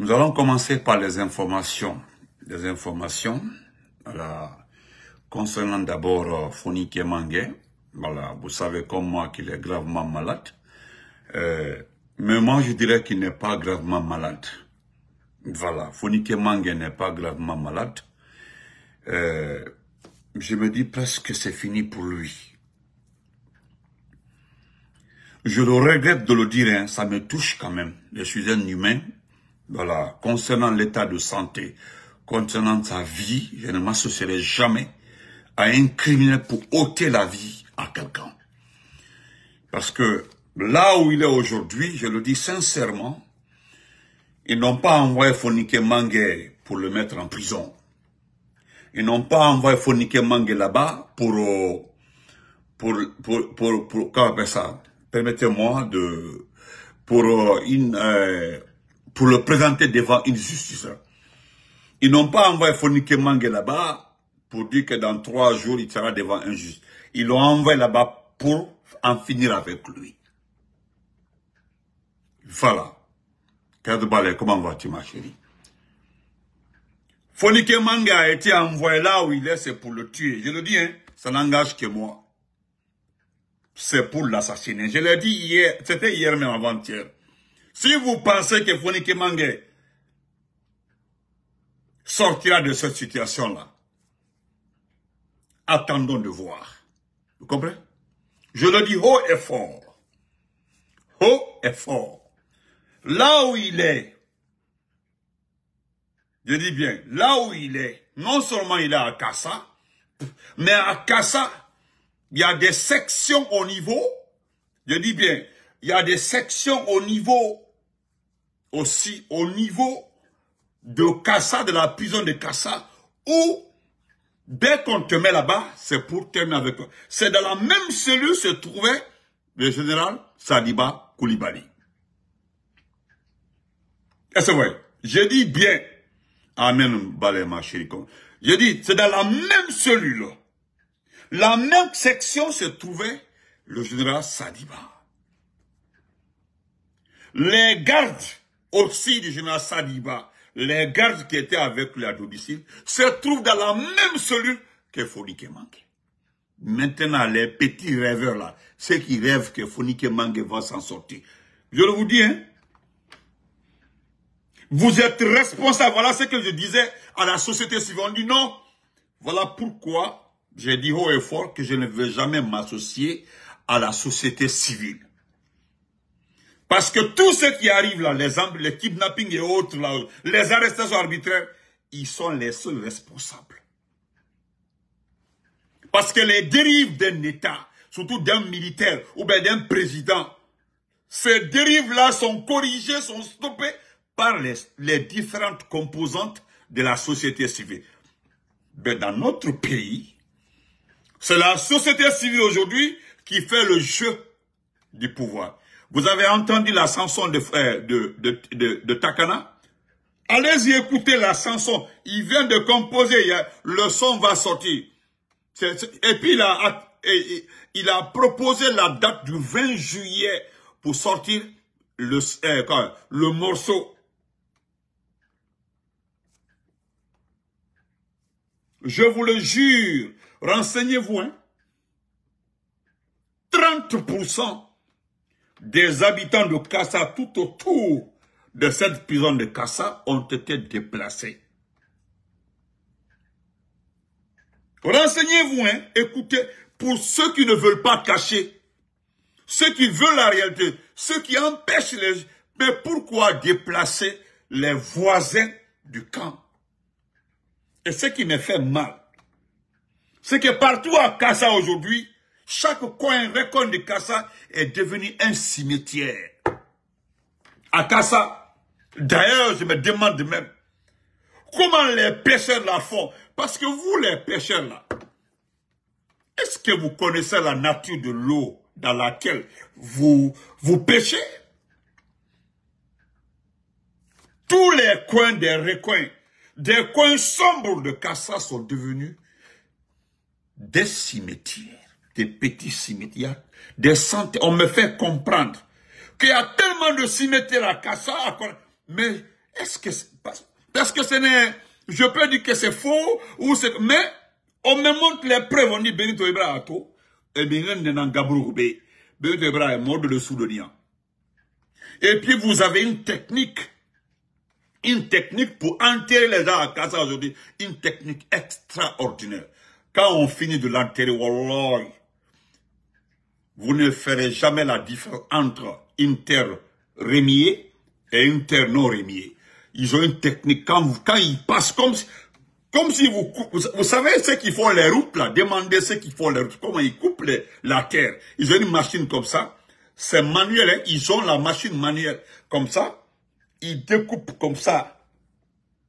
Nous allons commencer par les informations. Les informations concernant d'abord Fonike euh, Mangue. Voilà, vous savez comme moi qu'il est gravement malade. Euh, mais moi, je dirais qu'il n'est pas gravement malade. Voilà, Fonike Mange n'est pas gravement malade. Euh, je me dis presque que c'est fini pour lui. Je le regrette de le dire, hein. ça me touche quand même. Je suis un humain, voilà, concernant l'état de santé, concernant sa vie, je ne m'associerai jamais à un criminel pour ôter la vie à quelqu'un. Parce que là où il est aujourd'hui, je le dis sincèrement, ils n'ont pas envoyé Fonike Mange pour le mettre en prison. Ils n'ont pas envoyé Fonike Mange là-bas euh, pour, pour, pour, pour, comment ça? Permettez-moi de, pour euh, une, euh, pour le présenter devant une justice. Ils n'ont pas envoyé Fonike là-bas pour dire que dans trois jours, il sera devant un juge. Ils l'ont envoyé là-bas pour en finir avec lui. Voilà. Kadbalé, comment vas-tu, ma chérie Fonike a été envoyé là où il est, c'est pour le tuer. Je le dis, hein, ça n'engage que moi. C'est pour l'assassiner. Je l'ai dit hier, c'était hier même avant-hier. Si vous pensez que Fonike Mange sortira de cette situation-là, attendons de voir. Vous comprenez Je le dis haut et fort. Haut et fort. Là où il est, je dis bien, là où il est, non seulement il est à Kassa, mais à Kassa, il y a des sections au niveau, je dis bien, il y a des sections au niveau aussi au niveau de Kassa, de la prison de Kassa, où dès qu'on te met là-bas, c'est pour terminer avec eux. C'est dans la même cellule se trouvait le général Sadiba Koulibaly. Et c'est vrai. Je dis bien, Amen, Balema, chérie. Je dis, c'est dans la même cellule, la même section se trouvait le général Sadiba. Les gardes aussi du général Sadiba, les gardes qui étaient avec lui à domicile, se trouvent dans la même cellule que Fonike Mangue. Maintenant, les petits rêveurs là, ceux qui rêvent que Fonique Mangue va s'en sortir. Je le vous dis, hein, vous êtes responsable. Voilà ce que je disais à la société civile. On dit non. Voilà pourquoi j'ai dit haut et fort que je ne veux jamais m'associer à la société civile. Parce que tout ce qui arrive là, les, kidnappings et autres là, les arrestations arbitraires, ils sont les seuls responsables. Parce que les dérives d'un État, surtout d'un militaire ou d'un président, ces dérives-là sont corrigées, sont stoppées par les, les, différentes composantes de la société civile. Mais dans notre pays, c'est la société civile aujourd'hui qui fait le jeu du pouvoir. Vous avez entendu la chanson euh, de, de, de, Takana Allez-y écouter la chanson. Il vient de composer. le son va sortir. et puis il a, proposé la date du 20 juillet pour sortir le, euh, le morceau. Je vous le jure, renseignez-vous. Hein? 30% des habitants de Kassa tout autour de cette prison de Kassa ont été déplacés. Renseignez-vous, hein, écoutez, pour ceux qui ne veulent pas cacher, ceux qui veulent la réalité, ceux qui empêchent les... Mais pourquoi déplacer les voisins du camp Et ce qui me fait mal, c'est que partout à Kassa aujourd'hui, chaque coin recoin de Kassa est devenu un cimetière. À Kassa, d'ailleurs, je me demande même comment les pêcheurs la font. Parce que vous, les pêcheurs là, est-ce que vous connaissez la nature de l'eau dans laquelle vous, vous pêchez Tous les coins des recoins, des coins sombres de Kassa sont devenus des cimetières des petits cimetières, des centaines. On me fait comprendre qu'il y a tellement de cimetières à Kassa, mais est-ce que c'est Parce que ce n'est... Je peux dire que c'est faux, ou c'est... Mais on me montre les preuves, on dit Benito Ibrahato, et eh Benito Ebrahato Benito est mort de le Soudanien. Et puis vous avez une technique, une technique pour enterrer les gens à Kassa aujourd'hui, une technique extraordinaire. Quand on finit de l'enterrer, vous ne ferez jamais la différence entre une terre rémier et une terre non rémier. Ils ont une technique, quand, quand ils passent comme, comme si vous vous savez ce qu'ils font les routes là, demandez ce qu'ils font les routes, comment ils coupent la terre. Ils ont une machine comme ça, c'est manuel, hein. ils ont la machine manuelle comme ça, ils découpent comme ça.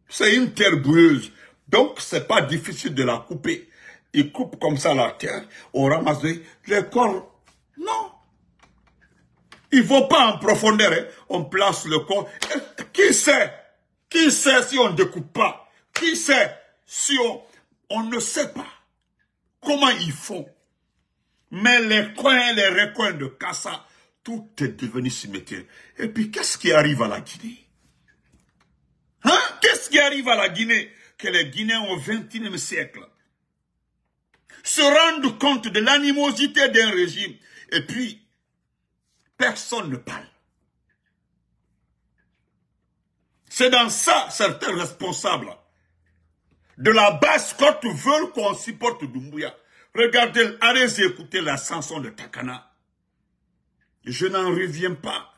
C'est une terre boueuse, donc c'est pas difficile de la couper. Ils coupent comme ça la terre, on ramasse les corps il ne faut pas en profondeur. Hein. On place le corps. Qui sait Qui sait si on ne découpe pas Qui sait si on... On ne sait pas comment ils font. Mais les coins, les recoins de Kassa, tout est devenu cimetière. Et puis, qu'est-ce qui arrive à la Guinée Hein Qu'est-ce qui arrive à la Guinée Que les Guinéens au XXIe siècle se rendent compte de l'animosité d'un régime. Et puis, personne ne parle. C'est dans ça certains responsables de la basse côte veulent qu'on supporte Doumbouya. Regardez, allez écouter la chanson de Takana. Je n'en reviens pas.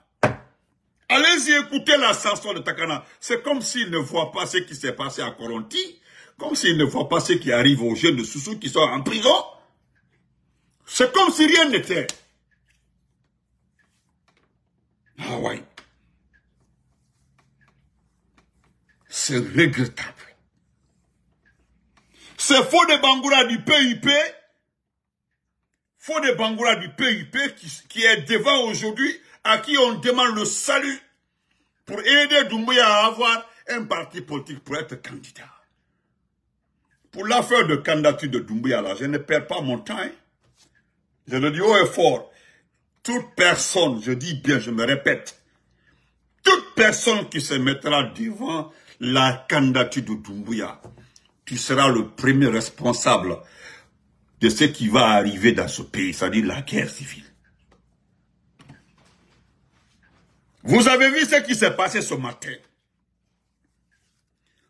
Allez-y écouter la chanson de Takana. C'est comme s'ils ne voient pas ce qui s'est passé à Coronti, comme s'ils ne voient pas ce qui arrive aux jeunes de Soussou qui sont en prison. C'est comme si rien n'était. c'est regrettable. C'est faux de Bangoura du PIP, faux de Bangoura du PIP qui, est devant aujourd'hui, à qui on demande le salut pour aider Doumbouya à avoir un parti politique pour être candidat. Pour l'affaire de candidature de Doumbouya, là, je ne perds pas mon temps. Hein. Je le dis haut et fort. Toute personne, je dis bien, je me répète, toute personne qui se mettra devant la candidature de Doumbouya, tu seras le premier responsable de ce qui va arriver dans ce pays, c'est-à-dire la guerre civile. Vous avez vu ce qui s'est passé ce matin.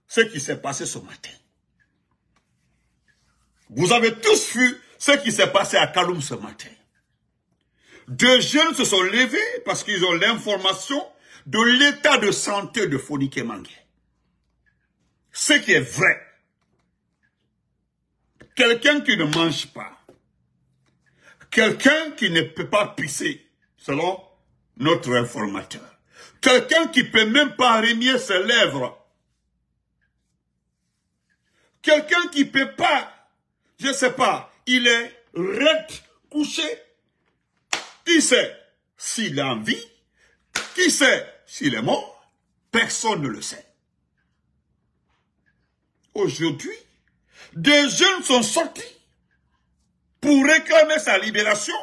Ce qui s'est passé ce matin. Vous avez tous vu ce qui s'est passé à Kaloum ce matin. Deux jeunes se sont levés parce qu'ils ont l'information de l'état de santé de Fonike Mangue ce qui est vrai. Quelqu'un qui ne mange pas, quelqu'un qui ne peut pas pisser, selon notre informateur, quelqu'un qui peut même pas remuer ses lèvres, quelqu'un qui peut pas, je sais pas, il est recouché. couché, qui sait s'il en vie, qui sait s'il est mort, personne ne le sait. Aujourd'hui, des jeunes sont sortis pour réclamer sa libération,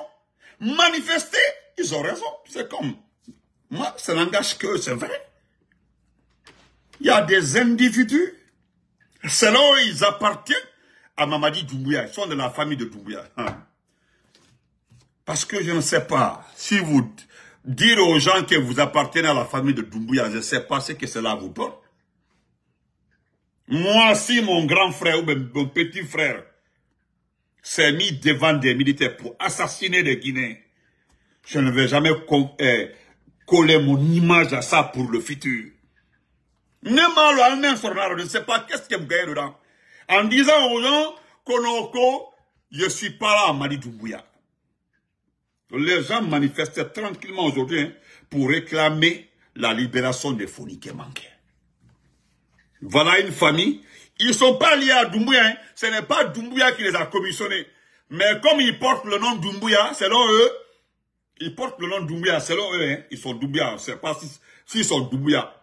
manifester. Ils ont raison. C'est comme, moi, ça n'engage que, c'est vrai. Il y a des individus, selon ils appartiennent à Mamadi Doumbouya. Ils sont de la famille de Doumbouya. Ah. Parce que je ne sais pas si vous dire aux gens que vous appartenez à la famille de Doumbouya, je ne sais pas ce que cela vous porte. Moi, si mon grand frère ou mon petit frère s'est mis devant des militaires pour assassiner des Guinéens, je ne vais jamais eh, coller mon image à ça pour le futur. Même je ne sais pas qu'est-ce qu'il me gagne dedans. En disant aux gens, Konoko, je ne suis pas là à Mali Les gens manifestaient tranquillement aujourd'hui hein, pour réclamer la libération des forniqués manqués. Voilà une famille. Ils ne sont pas liés à Doumbouya. Hein. Ce n'est pas Doumbouya qui les a commissionnés. Mais comme ils portent le nom Doumbouya, selon eux, ils portent le nom Doumbouya, selon eux, hein, ils sont Doumbouya. Je ne sais pas s'ils si, sont Doumbouya.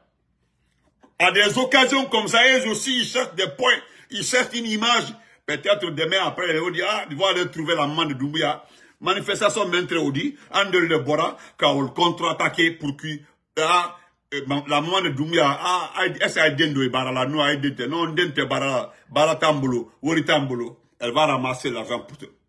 À des occasions comme ça, eux aussi, ils cherchent des points, ils cherchent une image. Peut-être demain, après, ah, ils vont aller trouver la main de Doumbouya. Manifestation maître on Andel le Bora, quand on contre attaquait pour qui, ah, eh, la maman de Doumbia, ah, est-ce qu'elle den de Barala Non, elle est Non, dente Barala. Barala tambolo, Wori tambolo. Elle va ramasser l'argent pour toi.